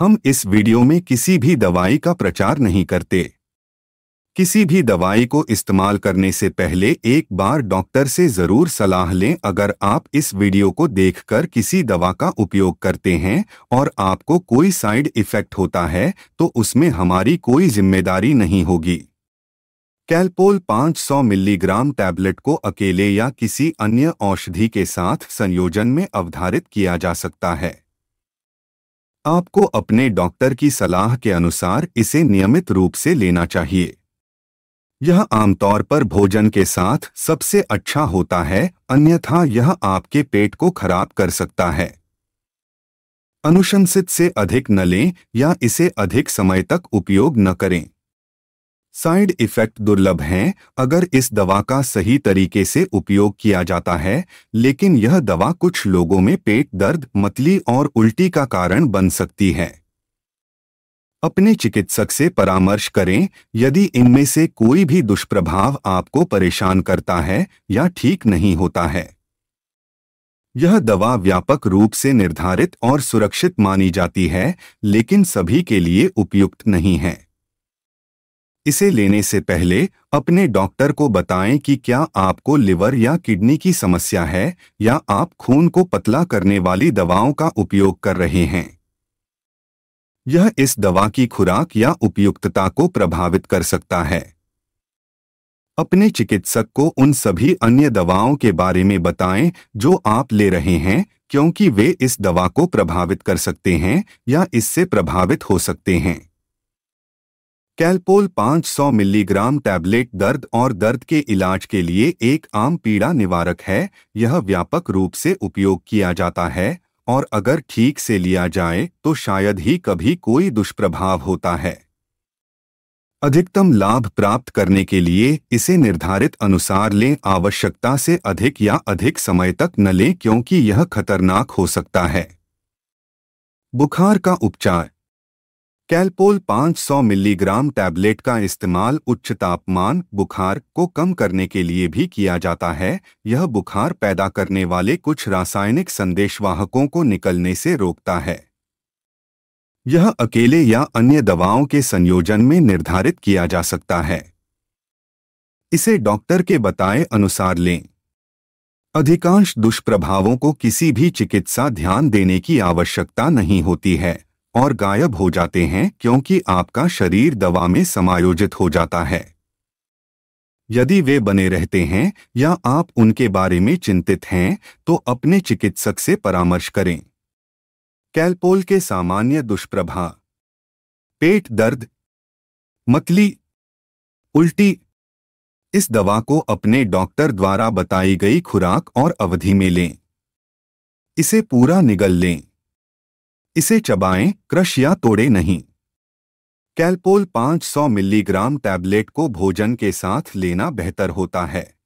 हम इस वीडियो में किसी भी दवाई का प्रचार नहीं करते किसी भी दवाई को इस्तेमाल करने से पहले एक बार डॉक्टर से ज़रूर सलाह लें अगर आप इस वीडियो को देखकर किसी दवा का उपयोग करते हैं और आपको कोई साइड इफ़ेक्ट होता है तो उसमें हमारी कोई जिम्मेदारी नहीं होगी कैलपोल 500 मिलीग्राम टैबलेट को अकेले या किसी अन्य औषधि के साथ संयोजन में अवधारित किया जा सकता है आपको अपने डॉक्टर की सलाह के अनुसार इसे नियमित रूप से लेना चाहिए यह आमतौर पर भोजन के साथ सबसे अच्छा होता है अन्यथा यह आपके पेट को खराब कर सकता है अनुशंसित से अधिक न लें या इसे अधिक समय तक उपयोग न करें साइड इफेक्ट दुर्लभ हैं अगर इस दवा का सही तरीके से उपयोग किया जाता है लेकिन यह दवा कुछ लोगों में पेट दर्द मतली और उल्टी का कारण बन सकती है अपने चिकित्सक से परामर्श करें यदि इनमें से कोई भी दुष्प्रभाव आपको परेशान करता है या ठीक नहीं होता है यह दवा व्यापक रूप से निर्धारित और सुरक्षित मानी जाती है लेकिन सभी के लिए उपयुक्त नहीं है इसे लेने से पहले अपने डॉक्टर को बताएं कि क्या आपको लिवर या किडनी की समस्या है या आप खून को पतला करने वाली दवाओं का उपयोग कर रहे हैं यह इस दवा की खुराक या उपयुक्तता को प्रभावित कर सकता है अपने चिकित्सक को उन सभी अन्य दवाओं के बारे में बताएं जो आप ले रहे हैं क्योंकि वे इस दवा को प्रभावित कर सकते हैं या इससे प्रभावित हो सकते हैं कैलपोल 500 मिलीग्राम टैबलेट दर्द और दर्द के इलाज के लिए एक आम पीड़ा निवारक है यह व्यापक रूप से उपयोग किया जाता है और अगर ठीक से लिया जाए तो शायद ही कभी कोई दुष्प्रभाव होता है अधिकतम लाभ प्राप्त करने के लिए इसे निर्धारित अनुसार लें आवश्यकता से अधिक या अधिक समय तक न लें क्योंकि यह खतरनाक हो सकता है बुखार का उपचार कैलपोल 500 मिलीग्राम टैबलेट का इस्तेमाल उच्च तापमान बुखार को कम करने के लिए भी किया जाता है यह बुखार पैदा करने वाले कुछ रासायनिक संदेशवाहकों को निकलने से रोकता है यह अकेले या अन्य दवाओं के संयोजन में निर्धारित किया जा सकता है इसे डॉक्टर के बताए अनुसार लें अधिकांश दुष्प्रभावों को किसी भी चिकित्सा ध्यान देने की आवश्यकता नहीं होती है और गायब हो जाते हैं क्योंकि आपका शरीर दवा में समायोजित हो जाता है यदि वे बने रहते हैं या आप उनके बारे में चिंतित हैं तो अपने चिकित्सक से परामर्श करें कैलपोल के सामान्य दुष्प्रभाव पेट दर्द मतली उल्टी इस दवा को अपने डॉक्टर द्वारा बताई गई खुराक और अवधि में लें इसे पूरा निगल लें इसे चबाएं, क्रश या तोड़े नहीं कैलपोल 500 मिलीग्राम टैबलेट को भोजन के साथ लेना बेहतर होता है